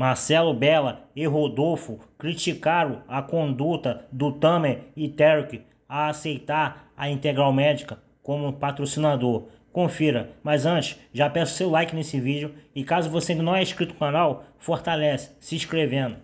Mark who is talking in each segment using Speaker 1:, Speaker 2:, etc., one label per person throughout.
Speaker 1: Marcelo Bela e Rodolfo criticaram a conduta do Tamer e Terk a aceitar a Integral Médica como patrocinador. Confira, mas antes, já peço seu like nesse vídeo e caso você ainda não é inscrito no canal, fortalece se inscrevendo.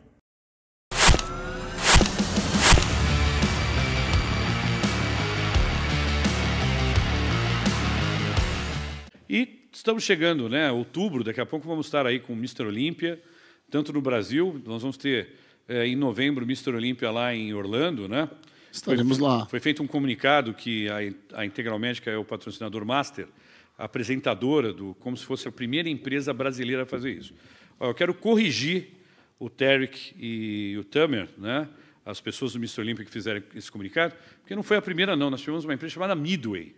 Speaker 2: E estamos chegando, né? Outubro, daqui a pouco vamos estar aí com o Mr. Olímpia tanto no Brasil, nós vamos ter é, em novembro o Mr. Olímpia lá em Orlando, né? Estaremos foi, lá. Foi feito um comunicado que a, a Integral Médica é o patrocinador master, apresentadora do, como se fosse a primeira empresa brasileira a fazer isso. Eu quero corrigir o Tarek e o Tamer, né? As pessoas do Mr. Olímpia que fizeram esse comunicado, porque não foi a primeira, não. Nós tivemos uma empresa chamada Midway.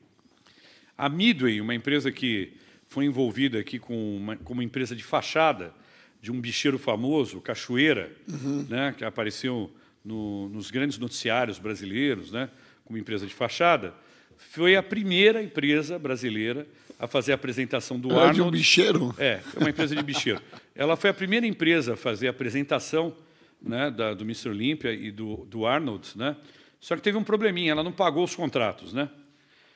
Speaker 2: A Midway, uma empresa que foi envolvida aqui com uma, com uma empresa de fachada, de um bicheiro famoso, Cachoeira, uhum. né, que apareceu no, nos grandes noticiários brasileiros, né, como empresa de fachada, foi a primeira empresa brasileira a fazer a apresentação do Era Arnold. É de um bicheiro? É, é uma empresa de bicheiro. Ela foi a primeira empresa a fazer a apresentação né, da, do Mr. Olímpia e do, do Arnold, né? Só que teve um probleminha, ela não pagou os contratos, né?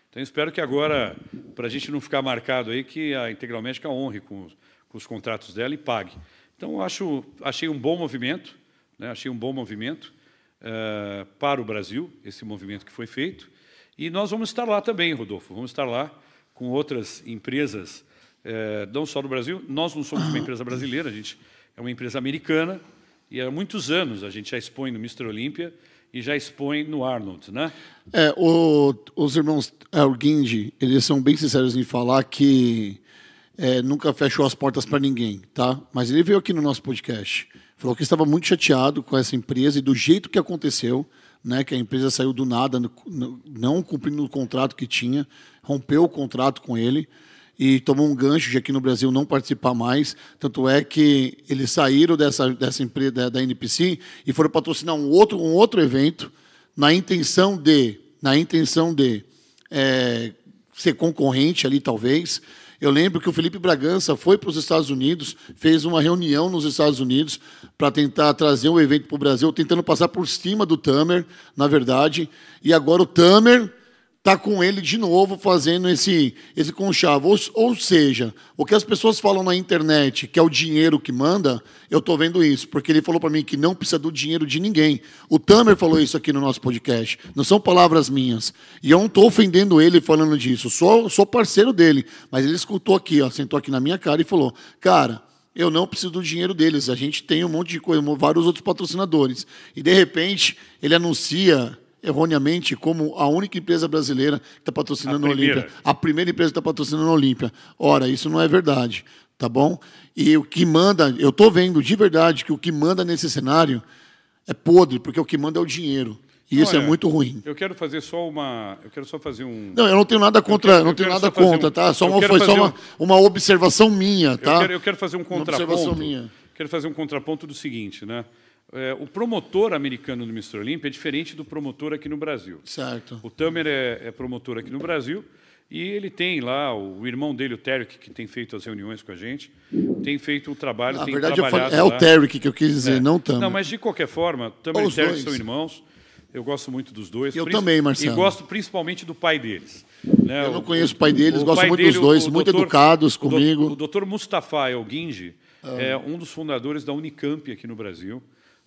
Speaker 2: Então espero que agora, para a gente não ficar marcado aí, que a Médica honre com, com os contratos dela e pague. Então, acho, achei um bom movimento, né, achei um bom movimento uh, para o Brasil, esse movimento que foi feito. E nós vamos estar lá também, Rodolfo, vamos estar lá com outras empresas, uh, não só do Brasil. Nós não somos uma empresa brasileira, a gente é uma empresa americana, e há muitos anos a gente já expõe no Mr. Olímpia e já expõe no Arnold, né?
Speaker 1: É, o, os irmãos Elgindi eles são bem sinceros em falar que é, nunca fechou as portas para ninguém, tá? Mas ele veio aqui no nosso podcast, falou que estava muito chateado com essa empresa e do jeito que aconteceu, né? Que a empresa saiu do nada, no, no, não cumprindo o contrato que tinha, rompeu o contrato com ele e tomou um gancho de aqui no Brasil não participar mais. Tanto é que eles saíram dessa, dessa empresa da, da NPC e foram patrocinar um outro, um outro evento na intenção de, na intenção de é, ser concorrente ali talvez eu lembro que o Felipe Bragança foi para os Estados Unidos, fez uma reunião nos Estados Unidos para tentar trazer um evento para o Brasil, tentando passar por cima do Tamer, na verdade. E agora o Tamer está com ele de novo fazendo esse, esse conchavo. Ou, ou, seja, o que as pessoas falam na internet, que é o dinheiro que manda, eu estou vendo isso, porque ele falou para mim que não precisa do dinheiro de ninguém. O Tamer falou isso aqui no nosso podcast, não são palavras minhas. E eu não estou ofendendo ele falando disso, sou, sou parceiro dele. Mas ele escutou aqui, ó, sentou aqui na minha cara e falou, cara... Eu não preciso do dinheiro deles. A gente tem um monte de coisa, vários outros patrocinadores. E de repente ele anuncia erroneamente como a única empresa brasileira que está patrocinando a, a Olímpia. A primeira empresa que está patrocinando a Olímpia. Ora, isso não é verdade, tá bom? E o que manda, eu estou vendo de verdade que o que manda nesse cenário é podre, porque o que manda é o dinheiro. E Olha, isso é muito ruim.
Speaker 2: Eu quero fazer só uma, eu quero só fazer um. Não, eu não tenho nada contra, quero, não tenho nada contra, um, tá? Só uma, foi só uma,
Speaker 1: um... uma observação minha, tá? Eu quero, eu quero fazer um contraponto. Uma observação
Speaker 2: minha. Quero fazer um contraponto do seguinte, né? É, o promotor americano do Mr. Olímpia é diferente do promotor aqui no Brasil. Certo. O Tamer é, é, promotor aqui no Brasil e ele tem lá o, o irmão dele, o Terry, que tem feito as reuniões com a gente, tem feito o trabalho. Na verdade, falei, é o Terry
Speaker 1: que eu quis dizer, é. não o Tamer. Não,
Speaker 2: mas de qualquer forma, Tamer Os e Terry dois. são irmãos. Eu gosto muito dos dois. Eu também, Marcelo. E gosto principalmente do pai deles. Né? Eu não conheço o pai deles, o gosto pai muito dele, dos dois, muito doutor, educados comigo. O doutor Mustafa El Guinji ah. é um dos fundadores da Unicamp aqui no Brasil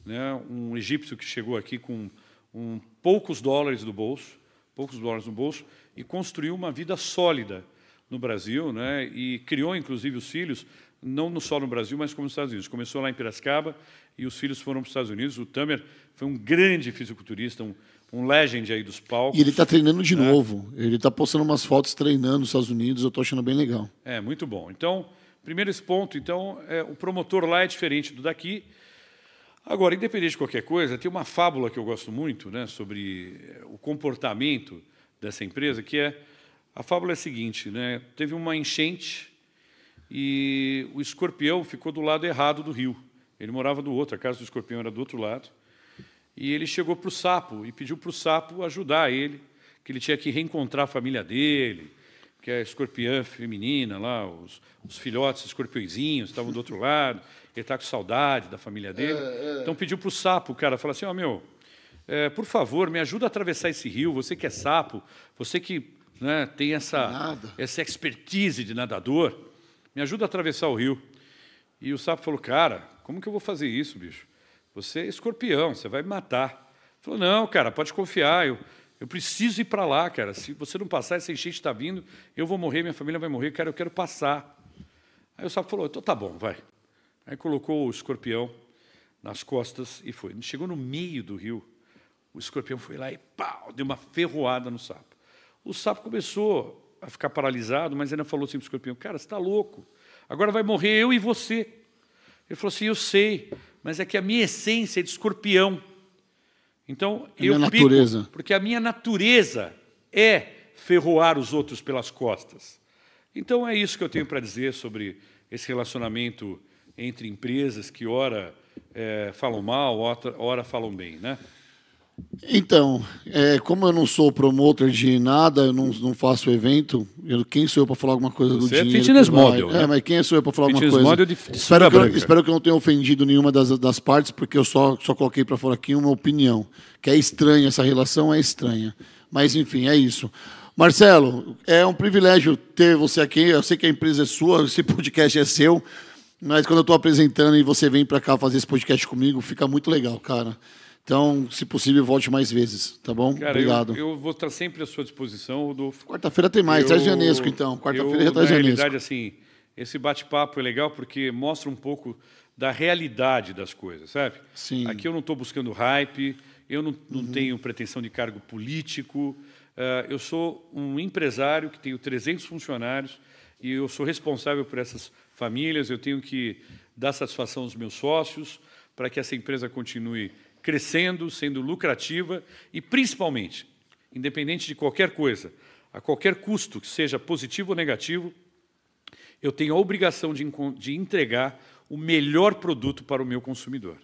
Speaker 2: né, um egípcio que chegou aqui com um, poucos dólares no bolso, poucos dólares no bolso, e construiu uma vida sólida no Brasil, né, e criou inclusive os filhos, não só no Brasil, mas como nos Estados Unidos. Começou lá em Piracicaba e os filhos foram para os Estados Unidos. O Tamer foi um grande fisiculturista, um, um legend aí dos palcos. E ele está treinando de né?
Speaker 1: novo. Ele está postando umas fotos treinando nos Estados Unidos. Eu estou achando bem legal.
Speaker 2: É, muito bom. Então, primeiro esse ponto. Então, é, o promotor lá é diferente do daqui. Agora, independente de qualquer coisa, tem uma fábula que eu gosto muito né, sobre eh, o comportamento dessa empresa, que é a fábula é a seguinte: né, teve uma enchente e o escorpião ficou do lado errado do rio. Ele morava do outro, a casa do escorpião era do outro lado. E ele chegou para o sapo e pediu para o sapo ajudar ele, que ele tinha que reencontrar a família dele, que é a escorpiã feminina lá, os, os filhotes escorpiõezinhos estavam do outro lado, ele está com saudade da família dele. É, é. Então pediu para o sapo, o cara falou assim: Ó, oh, meu, é, por favor, me ajuda a atravessar esse rio, você que é sapo, você que né, tem essa, essa expertise de nadador, me ajuda a atravessar o rio. E o sapo falou: Cara, como que eu vou fazer isso, bicho? Você é escorpião, você vai me matar. Ele falou: Não, cara, pode confiar, eu eu preciso ir para lá, cara. Se você não passar, essa enchente está vindo, eu vou morrer, minha família vai morrer, cara, eu quero passar. Aí o sapo falou, então tá bom, vai. Aí colocou o escorpião nas costas e foi. Chegou no meio do rio, o escorpião foi lá e pau, deu uma ferroada no sapo. O sapo começou a ficar paralisado, mas ainda falou assim para o escorpião, cara, você está louco, agora vai morrer eu e você. Ele falou assim, eu sei, mas é que a minha essência é de escorpião. Então, a eu minha pico, natureza. porque a minha natureza é ferroar os outros pelas costas. Então, é isso que eu tenho para dizer sobre esse relacionamento entre empresas que, ora é, falam mal, ora, ora falam bem. Né?
Speaker 1: Então, é, como eu não sou promotor de nada, eu não, não faço evento, eu, quem sou eu para falar alguma coisa do dinheiro? Você é fitness model. Né? É, mas quem sou eu para falar fitness alguma coisa? Fitness model de espero que, eu, espero que eu não tenha ofendido nenhuma das, das partes, porque eu só, só coloquei para fora aqui uma opinião, que é estranha, essa relação é estranha. Mas, enfim, é isso. Marcelo, é um privilégio ter você aqui. Eu sei que a empresa é sua, esse podcast é seu, mas quando eu estou apresentando e você vem para cá fazer esse podcast comigo, fica muito legal, cara. Então, se possível, volte mais vezes, tá bom? Cara, Obrigado. Eu,
Speaker 2: eu, vou estar sempre à sua disposição, Rodolfo. Quarta-feira tem mais, eu, traz Janesco, então. Quarta-feira já traz Janesco. Na realidade, assim, esse bate-papo é legal porque mostra um pouco da realidade das coisas, sabe? Sim. Aqui eu não estou buscando hype, eu não, não uhum. tenho pretensão de cargo político, uh, eu sou um empresário que tenho 300 funcionários e eu sou responsável por essas famílias, eu tenho que dar satisfação aos meus sócios para que essa empresa continue crescendo, sendo lucrativa e, principalmente, independente de qualquer coisa, a qualquer custo, que seja positivo ou negativo, eu tenho a obrigação de, de entregar o melhor produto para o meu consumidor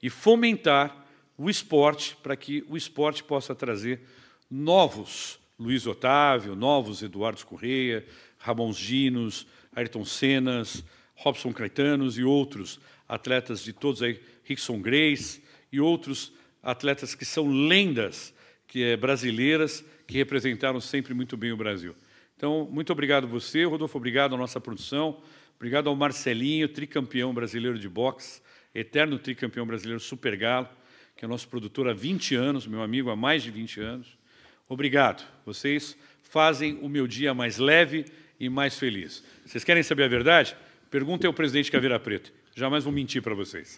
Speaker 2: e fomentar o esporte para que o esporte possa trazer novos Luiz Otávio, novos Eduardo Correia, Ramon Ginos, Ayrton Senas, Robson Caetanos e outros atletas de todos aí, Rickson Grace, e outros atletas que são lendas que é, brasileiras que representaram sempre muito bem o Brasil. Então, muito obrigado a você, Rodolfo, obrigado à nossa produção, obrigado ao Marcelinho, tricampeão brasileiro de boxe, eterno tricampeão brasileiro Super Galo, que é nosso produtor há 20 anos, meu amigo há mais de 20 anos. Obrigado, vocês fazem o meu dia mais leve e mais feliz. Vocês querem saber a verdade? Perguntem ao presidente Caveira Preto. Jamais vou mentir para vocês.